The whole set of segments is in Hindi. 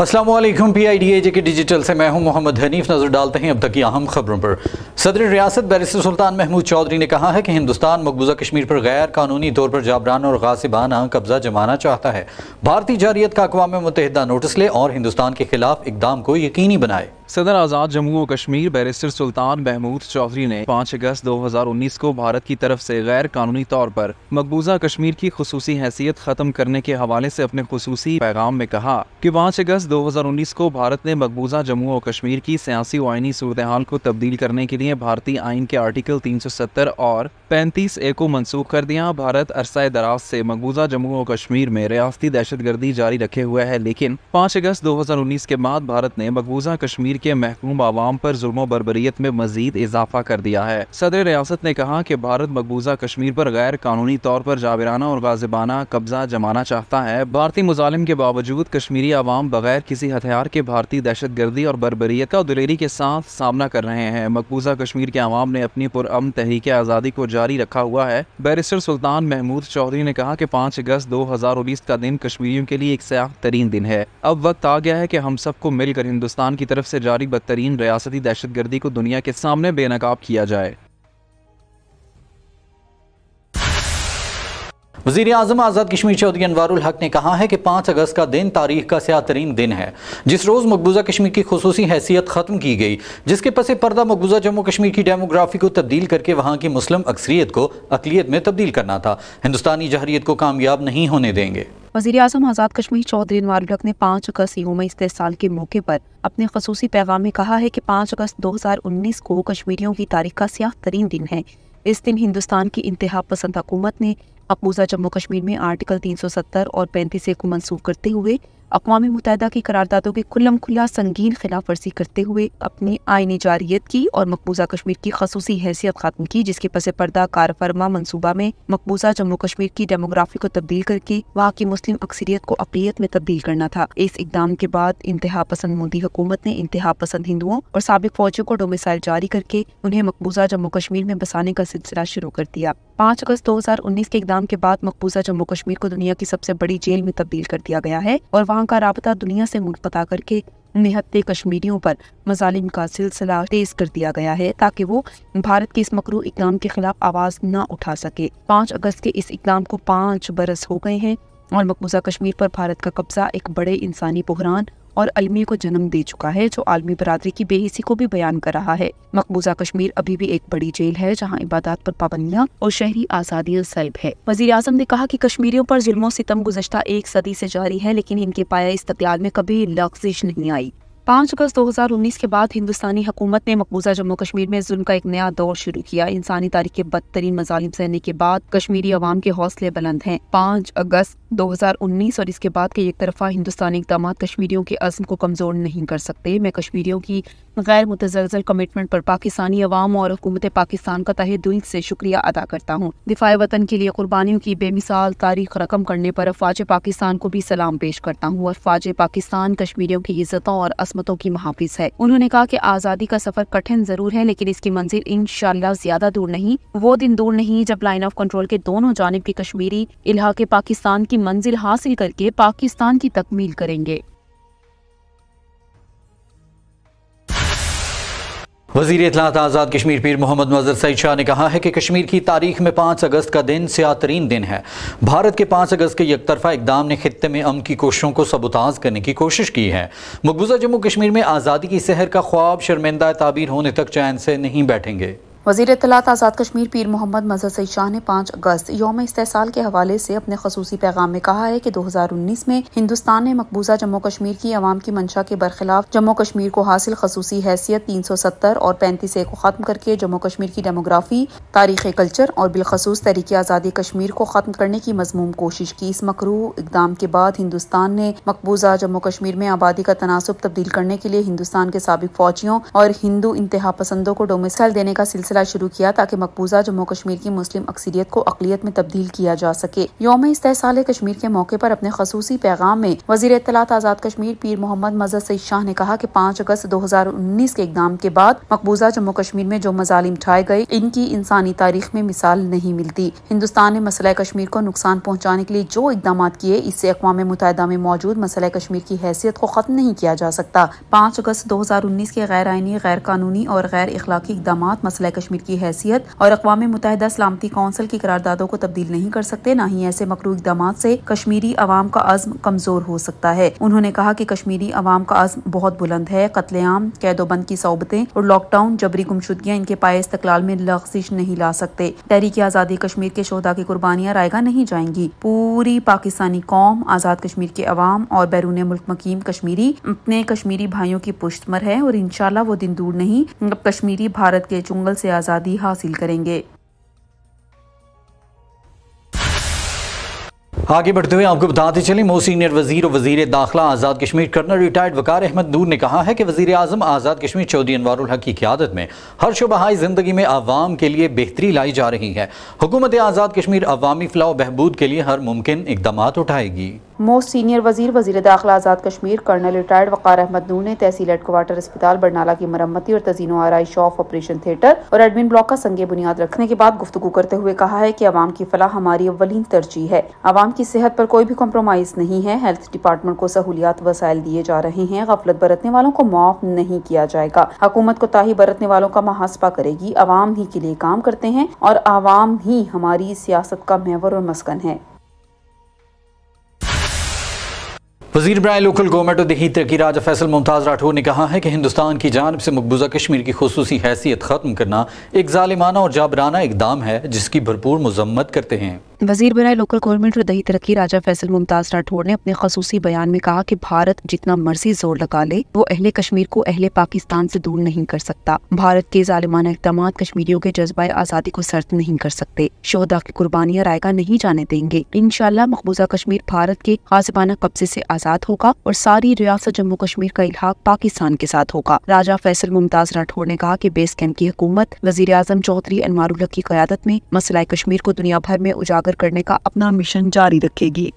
Aslam P I D A J K digital से मैं हूं मोहम्मद हनीफ नज़र डालते हैं अब तक की अहम खबरों पर सदर रियासत बैरिस्टर सुल्तान महमूद चौधरी ने कहा है कि हिंदुस्तान मकबूजा कश्मीर पर गैर कानूनी तौर पर जाबरान और गासिबाना कब्जा जमाना चाहता है भारतीय जारियत का अकवा मुतहदा नोटिस ले और हिंदुस्तान के खिलाफ इकदाम को यकीनी बनाए सदर आज़ाद जम्मू व कश्मीर बैरिस्टर सुल्तान महमूद चौधरी ने 5 अगस्त 2019 को भारत की तरफ से गैर कानूनी तौर पर मकबूजा कश्मीर की खसूसी हैसियत ख़त्म करने के हवाले से अपने खसूसी पैगाम में कहा कि 5 अगस्त 2019 को भारत ने मकबूजा जम्मू और कश्मीर की सियासी आइनी सूरत हाल को तब्दील करने के लिए भारतीय आइन के आर्टिकल तीन और पैंतीस ए को मनसूख कर दिया भारत अरसा दराज से मकबूजा जम्मू और कश्मीर में रियाती दहशतगर्दी जारी रखे हुए है लेकिन पाँच अगस्त दो के बाद भारत ने मकबूजा कश्मीर कश्मीर के महकूम आवाम पर जुर्मो बरबरीत में मजीद इजाफा कर दिया है सदर रियासत ने कहा कि भारत मकबूजा कश्मीर पर गैर कानूनी तौर पर जाबराना और गाजिबाना कब्जा जमाना चाहता है भारतीय मुजालिम के बावजूद कश्मीरी आवाम बगैर किसी हथियार के भारतीय दहशत गर्दी और बरबरीत का दिलेरी के साथ सामना कर रहे हैं मकबूजा कश्मीर के आवाम ने अपनी पुरम तहरीक आज़ादी को जारी रखा हुआ है बैरिस्टर सुल्तान महमूद चौधरी ने कहा कि पाँच अगस्त दो हजार उन्नीस का दिन कश्मीरियों के लिए एक सयाह तरीन दिन है अब वक्त आ गया है कि हम सबको मिलकर हिंदुस्तान की तरफ से जारी बदतरीन रियासती दहशत गर्दी को दुनिया के सामने बेनकाब किया जाए वजीर अजम आज़ाद कश्मीर चौधरी अनवर हक ने कहा है कि पाँच अगस्त का दिन तारीख का स्याह तरीन दिन है जिस रोज़ मकबूजा कश्मीर की खसूस हैसियत ख़त्म की गई जिसके पसे पर्दा मकबूजा जम्मू कश्मीर की डेमोग्राफी को तब्दील करके वहाँ की मुस्लिम अक्सरियत को अकलीत में तब्दील करना था हिंदुस्तानी जहरीत को कामयाब नहीं होने देंगे वजीर अजम आज़ाद कश्मीर चौधरी अनवर हक ने पाँच अगस्त योम इस्तेसाल के मौके पर अपने खसूस पैगाम में कहा है कि पाँच अगस्त दो हज़ार उन्नीस को कश्मीरियों की तारीख का स्याह तरीन दिन है इस दिन हिंदुस्तान की इंतहा पसंद हुकूमत ने अपूजा जम्मू कश्मीर में आर्टिकल 370 और पैंतीस ए को मंसूख करते हुए अकवा मुतहदा की करारदादों के खुल्लम खुल्ला संगीन खिलाफ वर्जी करते हुए अपनी आईनी जारियत की और मकबूजा कश्मीर की खसूसी हैसियत खत्म की जिसके पसे पर्दा फरमा मनसूबा में मकबूजा जम्मू कश्मीर की डेमोग्राफी को तब्दील करके वहाँ की मुस्लिम अक्सरियत को अपरियत में तब्दील करना था इस इकदाम के बाद इंतहा पसंद मोदी हुकूमत ने इंतहा पसंद हिंदुओं और सबक फौजियों को डोमिसाइल जारी करके उन्हें मकबूजा जम्मू कश्मीर में बसाने का सिलसिला शुरू कर दिया पाँच अगस्त 2019 के इकदाम के बाद मकबूजा जम्मू कश्मीर को दुनिया की सबसे बड़ी जेल में तब्दील कर दिया गया है और वहाँ का रबता दुनिया से पता करके निहत्ते कश्मीरियों पर मजालिम का सिलसिला तेज कर दिया गया है ताकि वो भारत के इस मकरू इकदाम के खिलाफ आवाज न उठा सके पाँच अगस्त के इस इकदाम को पाँच बरस हो गए हैं और मकबूजा कश्मीर पर भारत का कब्जा एक बड़े इंसानी बहरान और अलमी को जन्म दे चुका है जो आलमी बरदरी की बेहिसी को भी बयान कर रहा है मकबूजा कश्मीर अभी भी एक बड़ी जेल है जहाँ इबादत पर पाबंदियाँ और शहरी आजादियाँ सैब है वजीर आजम ने कहा की कश्मीरियों पर जुल्मों सितम गुजशत एक सदी ऐसी जारी है लेकिन इनके पाया इस्तेमाल में कभी लफ्जिश नहीं आई पाँच अगस्त 2019 के बाद हिंदुस्तानी हुकूमत ने मकबूजा जम्मू कश्मीर में जुल्म का एक नया दौर शुरू किया इंसानी तारीख के बदतरीन मजालिम सहने के बाद कश्मीरी अवाम के हौसले बुलंद हैं पाँच अगस्त 2019 और इसके बाद के एक तरफा हिंदुस्तानी इकदाम कश्मीरियों के अजम को कमजोर नहीं कर सकते मैं कश्मीरियों की गैर मुतजलजल कमिटमेंट पर पाकिस्तानी अवाम और हुकूमत पाकिस्तान का तहे दिल से शुक्रिया अदा करता हूँ दिफा वतन के लिए कुर्बानियों की बेमिसाल तारीख रकम करने पर अफवाज पाकिस्तान को भी सलाम पेश करता हूँ अफवाज पाकिस्तान कश्मीरियों की इज्जतों और किस्मतों की महाफिज है उन्होंने कहा की आजादी का सफर कठिन जरूर है लेकिन इसकी मंजिल इन ज्यादा दूर नहीं वो दिन दूर नहीं जब लाइन ऑफ कंट्रोल के दोनों जानब के कश्मीरी इलाके पाकिस्तान की मंजिल हासिल करके पाकिस्तान की तकमील करेंगे वजीर इतलात आज़ाद कश्मीर पीर मोहम्मद मजर सईद शाह ने कहा है कि कश्मीर की तारीख में पाँच अगस्त का दिन सियातरीन दिन है भारत के पाँच अगस्त के यकतरफा इकदाम ने खत्े में अम की कोशिशों को सबुताज करने की कोशिश की है मकबूजा जम्मू कश्मीर में आज़ादी की सहर का ख्वाब शर्मिंदा ताबीर होने तक चैन से नहीं बैठेंगे वजीर इतलात आज़ाद कश्मीर पीर मोहम्मद मजहर सईद शाह ने पांच अगस्त योम इस्तेसाल के हवाले से अपने खसूसी पैगाम में कहा है कि दो हज़ार उन्नीस में हिंदुस्तान ने मकबूजा जम्मू कश्मीर की आवाम की मंशा के बरखिलाफ जम्मू कश्मीर को हासिल खसूसी हैसियत तीन सौ सत्तर और पैंतीस ए को खत्म करके जम्मू कश्मीर की डेमोग्राफी तारीख कल्चर और बिलखसूस तरीके आज़ादी कश्मीर को खत्म करने की मजमूम कोशिश की इस मकरू इकदाम के बाद हिंदुस्तान ने मकबूजा जम्मू कश्मीर में आबादी का तनासब तब्दील करने के लिए हिंदुस्तान के सबक फौजियों और हिंदू इंतहा पसंदों को डोमिसाइल देने का सिलसिला सिलसिला शुरू किया ताकि मकबूजा जम्मू कश्मीर की मुस्लिम अक्सरियत को अकलीत में तब्दील किया जा सके योम इस्तेसाल कश्मीर के मौके पर अपने खसूसी पैगाम में वजीर इतलात आज़ाद कश्मीर पीर मोहम्मद मजहद सईद शाह ने कहा की पाँच अगस्त दो हजार उन्नीस के इकदाम के बाद मकबूजा जम्मू कश्मीर में जो मजालिम ठाए गए इनकी इंसानी तारीख में मिसाल नहीं मिलती हिंदुस्तान ने मसला कश्मीर को नुकसान पहुँचाने के लिए जो इकदाम किए इससे अकवा मुतहदा में मौजूद मसला कश्मीर की हैसियत को खत्म नहीं किया जा सकता पाँच अगस्त दो हजार उन्नीस के गैर आइनी गैर कानूनी और गैर इखलाकी इकदाम मसला कश्मीर की हैसियत और अकवा मुतहदा सलामती कौंसिल की करारदादों को तब्दील नहीं कर सकते न ही ऐसे मकरू इकदाम से कश्मीरी अवाम का अज्म कमजोर हो सकता है उन्होंने कहा की कश्मीरी अवाम का अज्म बहुत बुलंद है कतलेआम कैदोबंद की सोबतें और लॉकडाउन जबरी गुमशुदगियाँ इनके पाए इस्तकलाल में लफ्जिश नहीं ला सकते तहरीक आज़ादी कश्मीर के शहदा की कुर्बानियाँ रायगा नहीं जाएंगी पूरी पाकिस्तानी कौम आज़ाद कश्मीर के अवाम और बैरून मुल्क मकीम कश्मीरी अपने कश्मीरी भाइयों की पुश्तमर है और इनशाला वो दिन दूर नहीं जब कश्मीरी भारत के चुंगल से से आज़ादी हासिल करेंगे आगे बढ़ते हुए आपको बताते चले मोस्ट सीनियर वजीर और वजीर दाखिला आज़ाद कश्मीर कर्नल रिटायर्ड वकार अहमद नूर ने कहा है कि वजीर अजम आज़ाद कश्मीर चौधरी अनवर हक की क्यादत में हर शुबहाई ज़िंदगी में आवाम के लिए बेहतरी लाई जा रही है हुकूमत आज़ाद कश्मीर अवामी फलाह बहबूद के लिए हर मुमकिन इकदाम उठाएगी मोस्ट सीनियर वजीर वजीर दाखिला आज़ाद कश्मीर कर्नल रिटायर्ड वकार अहमद नूर ने तहसील हेडक्वार्टर अस्पताल बरनाला की मरम्मती और तजीनो आरई शॉफ ऑपरेशन थिएटर और एडमिन ब्लॉक का संगे बुनियाद रखने के बाद गुफ्तु करते हुए कहा है की आवाम की फलाह हमारी अवलिन तरजीह है आवाम की सेहत पर कोई भी कॉम्प्रोमाइज नहीं है हेल्थ डिपार्टमेंट को सहूलियात वसायल दिए जा रहे हैं गफलत बरतने वालों को माफ नहीं किया जाएगा हुकूमत को ताही बरतने वालों का मुहासपा करेगी आवाम ही के लिए काम करते हैं और आवाम ही हमारी सियासत का मेवर और मस्कन है वजीर ब्राय लोकल गवर्नमेंट और दही तरक्की राजा फैसल मुमताज़ राठौर ने कहा है कि हिंदुस्तान की जानब से मकबूजा कश्मीर की खसूस हैसियत ख़त्म करना एक ालिमाना और जाबराना इकदाम है जिसकी भरपूर मजम्मत करते हैं वजीर बनाए लोकल गवर्नमेंट और दही तरक्की राजा फैसल मुमताज़ राठौर ने अपने खसूसी बयान में कहा कि भारत जितना मर्जी जोर लगा ले वो अहले कश्मीर को अहले पाकिस्तान से दूर नहीं कर सकता भारत के जालिमाना इकदाम कश्मीरियों के जज्बा आज़ादी को सर्द नहीं कर सकते शहदा की कुर्बानियाँ रायगा नहीं जाने देंगे इन मकबूजा कश्मीर भारत के खासबाना कब्जे ऐसी आज़ाद होगा और सारी रियासत जम्मू कश्मीर का इलाक पाकिस्तान के साथ होगा राजा फैसल मुमताज राठौर ने कहा की बेस कैंप की हुकूमत वजीर आजम चौधरी अनवारुल्ला की क्यादत में मसला कश्मीर को दुनिया भर में उजागर करने का अपना मिशन जारी रखेगी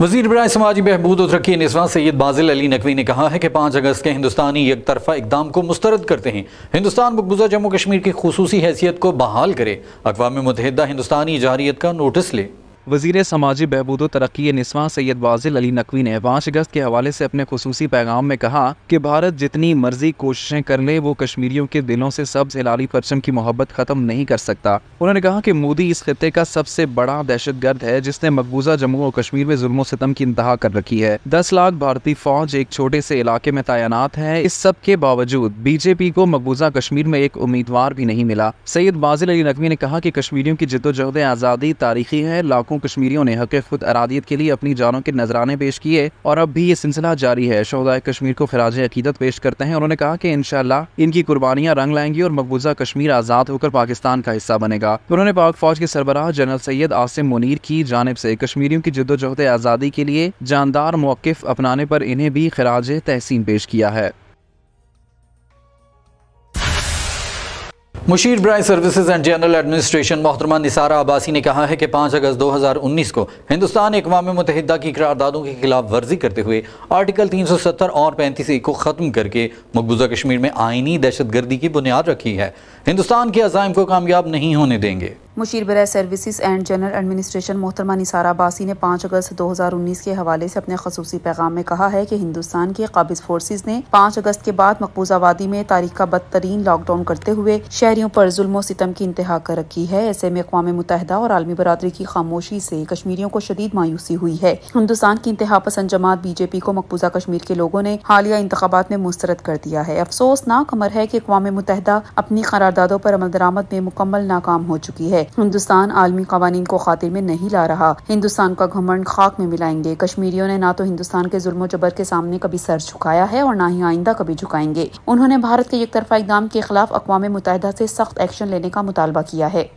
वजीर बरए समाजी बहबूद और तरक्की नस्वा सैद बाजिल अली नकवी ने कहा है कि पाँच अगस्त के हिंदुस्तानी एक तरफा इकदाम को मुस्तरद करते हैं हिंदुस्तान मकबूजा जम्मू कश्मीर की खसूसी हैसियत को बहाल करे अकवा मुतहदा हिंदुस्तानी जारियत का नोटिस ले वजीर समाजी बहबूद तरक्की निस्वा सैयद वाजिल अली नकवी ने पाँच अगस्त के हवाले से अपने खसूसी पैगाम में कहा कि भारत जितनी मर्जी कोशिशें कर ले वो कश्मीरियों के दिलों से सब्ज हिलाली परचम की मोहब्बत खत्म नहीं कर सकता उन्होंने कहा कि मोदी इस खत्े का सबसे बड़ा दहशत गर्द है जिसने मकबूजा जम्मू और कश्मीर में जुल्मो सितम की इंतहा कर रखी है दस लाख भारतीय फौज एक छोटे से इलाके में तैनात है इस सब के बावजूद बीजेपी को मकबूजा कश्मीर में एक उम्मीदवार भी नहीं मिला सैयद बाजिल अली नकवी ने कहा की कश्मीरियों की जिदोजहद आज़ादी तारीखी है लाखों कश्मीरियों ने हक खुद अरादियत के लिए अपनी जानों के नजराने पेश किए और अब भी ये सिलसिला जारी है शहदाय कश्मीर को खराज अकीदत पेश करते हैं उन्होंने कहा कि इनशाला इनकी कुर्बानियां रंग लाएंगी और मकबूजा कश्मीर आजाद होकर पाकिस्तान का हिस्सा बनेगा उन्होंने पाक फौज के सरबराह जनरल सैयद आसिम मुनीर की जानब ऐसी कश्मीरियों की जद्दोजहद आज़ादी के लिए जानदार मौकफ अपनाने पर इन्हें भी खराज तहसीन पेश किया है मुशीर ब्राय सर्विसेज एंड जनरल एडमिनिस्ट्रेशन मोहतरमा निसारा अबासी ने कहा है कि पाँच अगस्त दो हज़ार उन्नीस को हिंदुस्तान अकवा मुतहदा की करारदादों के खिलाफ वर्जी करते हुए आर्टिकल तीन सौ सत्तर और पैंतीस ए को ख़त्म करके मकबूजा कश्मीर में आइनी दहशत गर्दी की बुनियाद रखी है हिंदुस्तान के अजायम को कामयाब नहीं होने देंगे मुशीर बर सर्विसेज एंड जनरल एडमिनिस्ट्रेशन मोहतरमा निसारा बासी ने पाँच अगस्त 2019 के हवाले से अपने खसूस पैगाम में कहा है कि हिंदुस्तान के काबिज फोर्सेज ने पाँच अगस्त के बाद मकबूजा वादी में तारीख का बदतरीन लॉकडाउन करते हुए शहरियों पर जुल्म सितम की इंतहा कर रखी है ऐसे में अकवा मुतहदा और आलमी बरदरी की खामोशी से कश्मीरियों को शदीद मायूसी हुई है हिंदुस्तान की इंतहा पसंद जमात बीजेपी को मकबूजा कश्मीर के लोगों ने हालिया इंतबात में मुस्तरद कर दिया है अफसोसनाक अमर है की अकवा मुतहदा अपनी करार करारदादों पर अमल दरामद में मुकम्मल नाकाम हो चुकी है हिंदुस्तान आलमी कवानीन को खातिर में नहीं ला रहा हिंदुस्तान का घमंड खाक में मिलाएंगे कश्मीरियों ने ना तो हिंदुस्तान के जुल्मो जबर के सामने कभी सर झुकाया है और ना ही आइंदा कभी झुकाएंगे उन्होंने भारत के एक तरफा इकदाम के खिलाफ अकवा मुतहदा ऐसी सख्त एक्शन लेने का मुतालबा किया है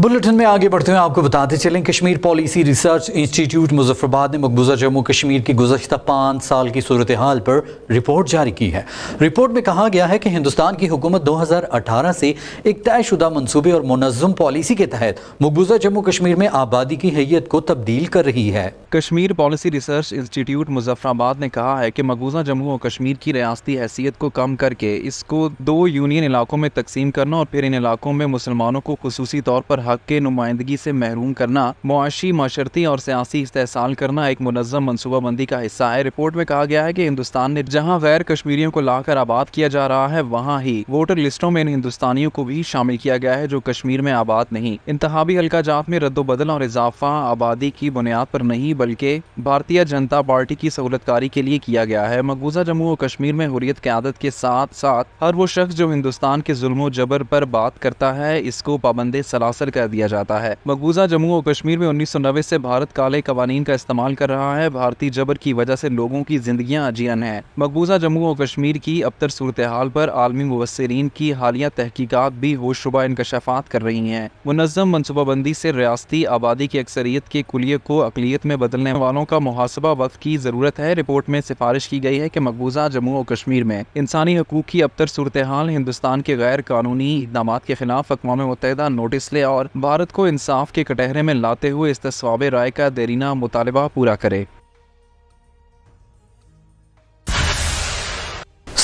बुलेटिन में आगे बढ़ते हुए आपको बताते चलें Kashmir policy research institute Muzaffarabad ने मकबूजा जम्मू कश्मीर की गुजशत पाँच साल की सूरत हाल पर रिपोर्ट जारी की है रिपोर्ट में कहा गया है कि हिंदुस्तान की हुकूमत 2018 से एक तयशुदा मनसूबे और मुनजम पॉलिसी के तहत मकबूजा जम्मू कश्मीर में आबादी की हैत को तब्दील कर रही है Kashmir policy research institute Muzaffarabad ने कहा है कि मकबूजा जम्मू और कश्मीर की रियासती हैसियत को कम करके इसको दो यूनियन इलाकों में तकसीम करना और फिर इन इलाकों में मुसलमानों को खसूसी तौर पर हक के नुमाइंदगी से महरूम करना मुआशी माशरती और सियासी इस्तेसाल करना एक मुनजम मनसूबाबंदी का हिस्सा है रिपोर्ट में कहा गया है कि हिंदुस्तान ने जहाँ गैर कश्मीरियों को लाकर आबाद किया जा रहा है वहाँ ही वोटर लिस्टों में इन हिंदुस्तानियों को भी शामिल किया गया है जो कश्मीर में आबाद नहीं इंतहाबी हल्का जात में रद्दोबदल और इजाफा आबादी की बुनियाद पर नहीं बल्कि भारतीय जनता पार्टी की सहूलतकारी के लिए किया गया है मकबूजा जम्मू और कश्मीर में हुरियत क्यादत के साथ साथ हर वो शख्स जो हिंदुस्तान के जुल्मों जबर पर बात करता है इसको पाबंदी सलासर कर दिया जाता है मकबूजा जम्मू और कश्मीर में उन्नीस से भारत काले कवानीन का इस्तेमाल कर रहा है भारतीय जबर की वजह से लोगों की जिंदगी अजीन है मकबूजा जम्मू और कश्मीर की अबतर सूरत हाल पर आलमी मुबसरीन की हालिया तहकीकत भी होशुबा इंकशाफात कर रही है मुनजम मनसूबाबंदी से रियाती आबादी की अक्सरियत के कुलियत को अकलीत में बदलने वालों का मुहासबा वक्त की ज़रूरत है रिपोर्ट में सिफारिश की गई है की मकबूजा जम्मू और कश्मीर में इंसानी हकूक़ की अबतर सूरत हाल हिंदुस्तान के गैर कानूनी इकदाम के खिलाफ अकवा मुतहदा नोटिस ले और सरकार भारत को इंसाफ के कटहरे में लाते हुए इस तस्वाब राय का देरीना मुतालबा पूरा करे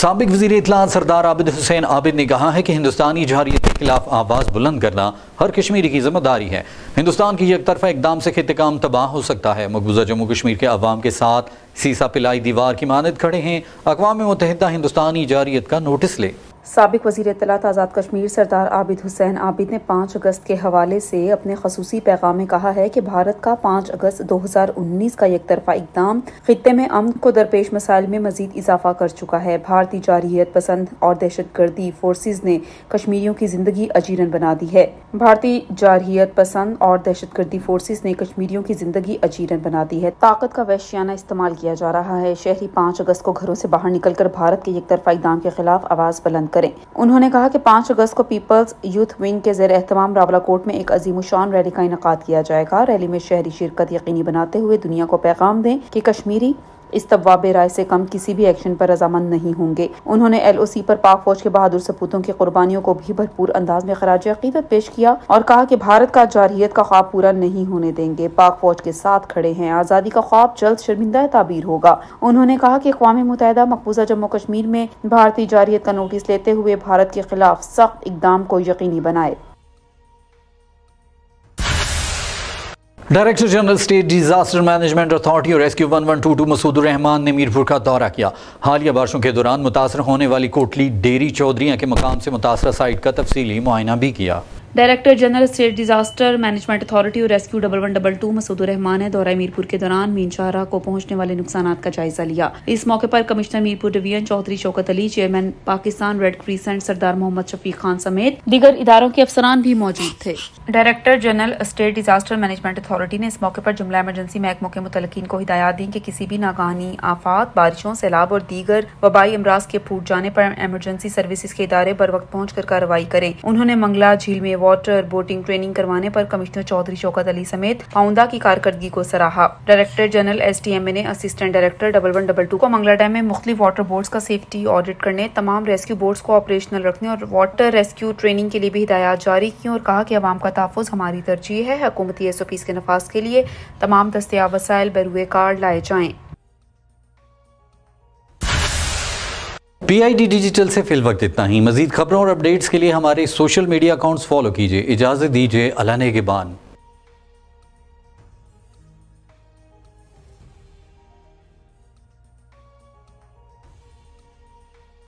सबक वजीर इतला सरदार आबिद हुसैन आबिद ने कहा है कि हिंदुस्तानी जहारियत के खिलाफ आवाज़ बुलंद करना हर कश्मीरी की जिम्मेदारी है हिंदुस्तान की एक तरफा इकदाम से खितकाम तबाह हो सकता है मकबूजा जम्मू कश्मीर के अवाम के साथ सीसा पिलाई दीवार की मानद खड़े हैं अकवा मुतहदा हिंदुस्तानी जहारियत का नोटिस ले सबक वजीर इतलात आज़ाद कश्मीर सरदार आबिद हुसैन आबिद ने पाँच अगस्त के हवाले से अपने खसूसी पैगाम में कहा है कि भारत का पाँच अगस्त दो हज़ार उन्नीस का एक तरफा इकदाम खत्े में अमन को दरपेश मसाइल में मजीद इजाफा कर चुका है भारतीय जारहीत पसंद और दहशत गर्दी फोर्सेज ने कश्मीरियों की जिंदगी अजीरन बना दी है भारतीय जारहीत पसंद और दहशत गर्दी फोर्सेज ने कश्मीरियों की जिंदगी अजीरन बना दी है ताकत का वैश्याना इस्तेमाल किया जा रहा है शहरी पाँच अगस्त को घरों से बाहर निकल कर भारत के एक तरफा इकदाम के खिलाफ आवाज़ बुलंद करें उन्होंने कहा कि पाँच अगस्त को पीपल्स यूथ विंग के जेर रावला कोर्ट में एक अजीम शान रैली का इनका किया जाएगा रैली में शहरी शिरकत यकीनी बनाते हुए दुनिया को पैगाम दें कि कश्मीरी इस तवाब राय से कम किसी भी एक्शन पर रजामंद नहीं होंगे उन्होंने एल ओ सी पर पाक फौज के बहादुर सपूतों की कुर्बानियों को भी भरपूर अंदाज में खराज अकीदत पेश किया और कहा कि भारत का जारहीत का ख्वाब पूरा नहीं होने देंगे पाक फौज के साथ खड़े हैं आज़ादी का ख्वाब जल्द शर्मिंदा ताबीर होगा उन्होंने कहा कि अकवा मुतहदा मकबूजा जम्मू कश्मीर में भारतीय जारहीत का नोटिस लेते हुए भारत के खिलाफ सख्त इकदाम को यकीनी बनाए director general state disaster management authority और rescue one one two two Masood Rehman ने मीरपुर का दौरा किया हालिया बारिशों के दौरान मुतासर होने वाली कोटली डेरी चौधरी के मकाम से मुतासर साइट का तफसीली मुआयना भी किया director general state disaster management authority और rescue double one double two Masood Rehman ने दौरा मीरपुर के दौरान मीन को पहुंचने वाले नुकसान का जायजा लिया इस मौके पर commissioner Mirpur division Chaudhry Shaukat Ali chairman Pakistan red crescent Sardar Mohammad Shafiq Khan समेत दीगर इदारों के अफसरान भी मौजूद थे director general state disaster management authority ने इस मौके पर जुमला इमरजेंसी महकमो के मुतलकिन को हिदायत दी कि किसी भी नाकानी आफात बारिशों सैलाब और दीगर वबाई अमराज के फूट जाने पर इमरजेंसी सर्विसेज के इदारे बर वक्त पहुँच कर कार्रवाई करें उन्होंने मंगला झील में वाटर बोटिंग ट्रेनिंग करवाने पर कमिश्नर चौधरी शौकत अली समेत पाउंदा की कारकर्दगी को सराहा director general S D M A ने assistant director double one double two को मंगला डैम में मुख्तलि वाटर बोर्ड का सेफ्टी ऑडिट करने तमाम रेस्क्यू बोर्ड को ऑपरेशनल रखने और वाटर रेस्क्यू ट्रेनिंग के लिए भी हिदायत जारी की और कहा कि अवाम का तहफ़ हमारी तरजीह है हकूमती एस ओ पीज़ के नफाज के लिए तमाम दस्तियाब वसायल बरूए कार्ड लाए जाएँ पीआईडी डिजिटल से फिल वक्त इतना ही मजीद खबरों और अपडेट्स के लिए हमारे सोशल मीडिया अकाउंट्स फॉलो कीजिए इजाज़त दीजिए अलाने के बान